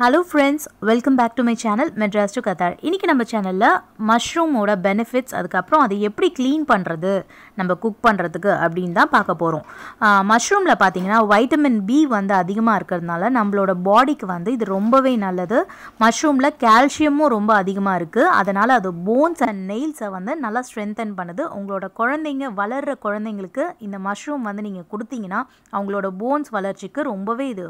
hello friends welcome back to my channel Madras to Qatar இன்றைக்கி நம்ம சேனலில் மஷ்ரூமோட பெனிஃபிட்ஸ் அதுக்கப்புறம் அதை எப்படி க்ளீன் பண்ணுறது நம்ம குக் பண்ணுறதுக்கு அப்படின்னு தான் பார்க்க போகிறோம் மஷ்ரூமில் பார்த்தீங்கன்னா வைட்டமின் பி வந்து அதிகமாக இருக்கிறதுனால நம்மளோட பாடிக்கு வந்து இது ரொம்பவே நல்லது மஷ்ரூமில் கால்சியமும் ரொம்ப அதிகமாக இருக்குது அதனால் அது போன்ஸ் அண்ட் நெயில்ஸை வந்து நல்லா ஸ்ட்ரென்தன் பண்ணுது உங்களோட குழந்தைங்க வளர்கிற குழந்தைங்களுக்கு இந்த மஷ்ரூம் வந்து நீங்கள் கொடுத்தீங்கன்னா அவங்களோட போன்ஸ் வளர்ச்சிக்கு ரொம்பவே இது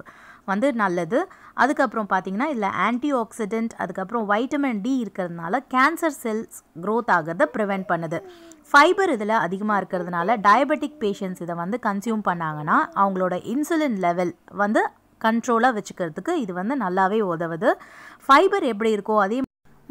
வந்து நல்லது அதுக்கப்புறம் பார்த்திங்கன்னா இதில் ஆன்டி ஆக்சிடென்ட் அதுக்கப்புறம் வைட்டமின் டி இருக்கிறதுனால கேன்சர் செல்ஸ் க்ரோத் ஆகிறத ப்ரிவெண்ட் பண்ணுது ஃபைபர் இதில் அதிகமாக இருக்கிறதுனால டயபெட்டிக் பேஷண்ட்ஸ் இதை வந்து கன்சியூம் பண்ணாங்கன்னா அவங்களோட இன்சுலின் லெவல் வந்து கண்ட்ரோலாக வச்சுக்கிறதுக்கு இது வந்து நல்லாவே உதவுது ஃபைபர் எப்படி இருக்கோ அதே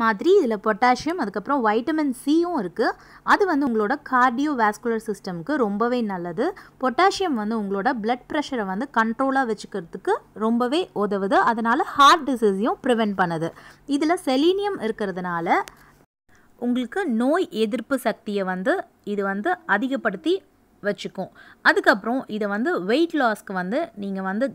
மாதிரி இதில் பொட்டாசியம் அதுக்கப்புறம் வைட்டமின் சியும் இருக்குது அது வந்து உங்களோட கார்டியோ வேஸ்குலர் சிஸ்டம்க்கு ரொம்பவே நல்லது பொட்டாசியம் வந்து உங்களோட பிளட் ப்ரெஷரை வந்து கண்ட்ரோலாக வச்சுக்கிறதுக்கு ரொம்பவே உதவுது அதனால் ஹார்ட் டிசீஸையும் ப்ரிவெண்ட் பண்ணுது இதில் செலீனியம் இருக்கிறதுனால உங்களுக்கு நோய் எதிர்ப்பு சக்தியை வந்து இது வந்து அதிகப்படுத்தி வச்சுக்கும் அதுக்கப்புறம் இதை வந்து வெயிட் லாஸ்க்கு வந்து நீங்கள் வந்து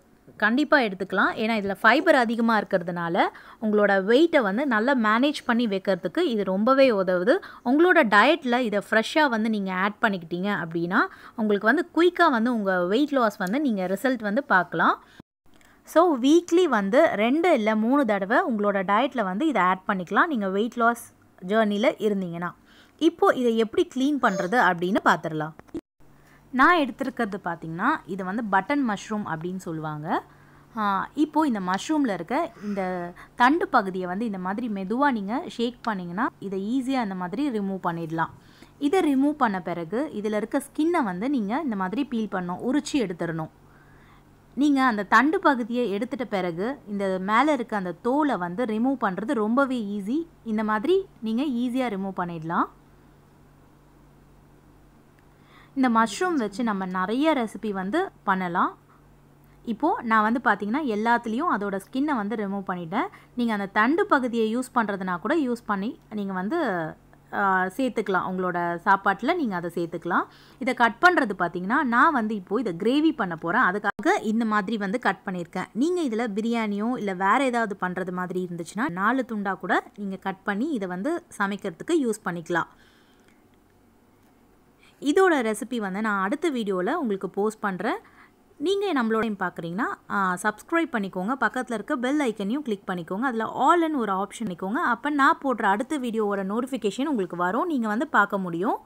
கண்டிப்பாக எடுத்துக்கலாம் ஏன்னா இதில் ஃபைபர் அதிகமாக இருக்கிறதுனால உங்களோட வெயிட்டை வந்து நல்லா மேனேஜ் பண்ணி வைக்கிறதுக்கு இது ரொம்பவே உதவுது உங்களோட டயட்டில் இதை ஃப்ரெஷ்ஷாக வந்து நீங்கள் ஆட் பண்ணிக்கிட்டீங்க அப்படின்னா உங்களுக்கு வந்து குயிக்காக வந்து உங்கள் வெயிட் லாஸ் வந்து நீங்கள் ரிசல்ட் வந்து பார்க்கலாம் ஸோ வீக்லி வந்து ரெண்டு இல்லை மூணு தடவை உங்களோட டயட்டில் வந்து இதை ஆட் பண்ணிக்கலாம் நீங்கள் வெயிட் லாஸ் ஜேர்னியில் இருந்தீங்கன்னா இப்போது இதை எப்படி க்ளீன் பண்ணுறது அப்படின்னு பார்த்துடலாம் நான் எடுத்திருக்கிறது பார்த்திங்கன்னா இது வந்து பட்டன் மஷ்ரூம் அப்படின்னு சொல்லுவாங்க இப்போது இந்த மஷ்ரூமில் இருக்க இந்த தண்டு பகுதியை வந்து இந்த மாதிரி மெதுவாக நீங்கள் ஷேக் பண்ணிங்கன்னா இதை ஈஸியாக இந்த மாதிரி ரிமூவ் பண்ணிடலாம் இதை ரிமூவ் பண்ண பிறகு இதில் இருக்க ஸ்கின்னை வந்து நீங்கள் இந்த மாதிரி பீல் பண்ணணும் உரிச்சி எடுத்துடணும் நீங்கள் அந்த தண்டு பகுதியை எடுத்துட்ட பிறகு இந்த மேலே இருக்க அந்த தோலை வந்து ரிமூவ் பண்ணுறது ரொம்பவே ஈஸி இந்த மாதிரி நீங்கள் ஈஸியாக ரிமூவ் பண்ணிடலாம் இந்த மஷ்ரூம் வச்சு நம்ம நிறைய ரெசிபி வந்து பண்ணலாம் இப்போது நான் வந்து பார்த்திங்கன்னா எல்லாத்துலேயும் அதோட ஸ்கின்னை வந்து ரிமூவ் பண்ணிவிட்டேன் நீங்கள் அந்த தண்டு பகுதியை யூஸ் பண்ணுறதுனா கூட யூஸ் பண்ணி நீங்கள் வந்து சேர்த்துக்கலாம் உங்களோட சாப்பாட்டில் நீங்கள் அதை சேர்த்துக்கலாம் இதை கட் பண்ணுறது பார்த்தீங்கன்னா நான் வந்து இப்போது இதை கிரேவி பண்ண போகிறேன் அதுக்காக இந்த மாதிரி வந்து கட் பண்ணியிருக்கேன் நீங்கள் இதில் பிரியாணியோ இல்லை வேறு ஏதாவது பண்ணுறது மாதிரி இருந்துச்சுன்னா நாலு துண்டாக கூட நீங்கள் கட் பண்ணி இதை வந்து சமைக்கிறதுக்கு யூஸ் பண்ணிக்கலாம் இதோட ரெசிபி வந்து நான் அடுத்த வீடியோவில் உங்களுக்கு போஸ்ட் பண்ணுறேன் நீங்கள் நம்மளோட பார்க்குறீங்கன்னா சப்ஸ்கிரைப் பண்ணிக்கோங்க பக்கத்தில் இருக்க பெல் ஐக்கனையும் கிளிக் பண்ணிக்கோங்க அதில் ஆல்னு ஒரு ஆப்ஷன் பண்ணிக்கோங்க அப்போ நான் போடுற அடுத்த வீடியோவோட நோட்டிஃபிகேஷன் உங்களுக்கு வரும் நீங்கள் வந்து பார்க்க முடியும்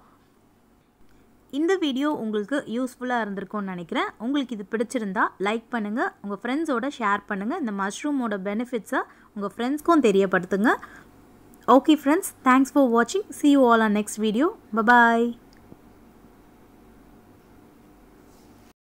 இந்த வீடியோ உங்களுக்கு யூஸ்ஃபுல்லாக இருந்திருக்கும்னு நினைக்கிறேன் உங்களுக்கு இது பிடிச்சிருந்தா லைக் பண்ணுங்கள் உங்கள் ஃப்ரெண்ட்ஸோட ஷேர் பண்ணுங்கள் இந்த மஷ்ரூமோட பெனிஃபிட்ஸை உங்கள் ஃப்ரெண்ட்ஸ்க்கும் தெரியப்படுத்துங்க ஓகே ஃப்ரெண்ட்ஸ் தேங்க்ஸ் ஃபார் வாட்சிங் see you all on next video bye bye